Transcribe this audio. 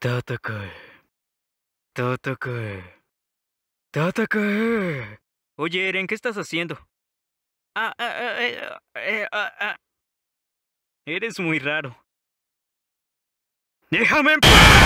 Tatakae. Tatakae. Tatakae. Oye, Eren, ¿qué estás haciendo? Ah, ah, ah, eh, eh, ah Eres muy raro. ¡Déjame en paz!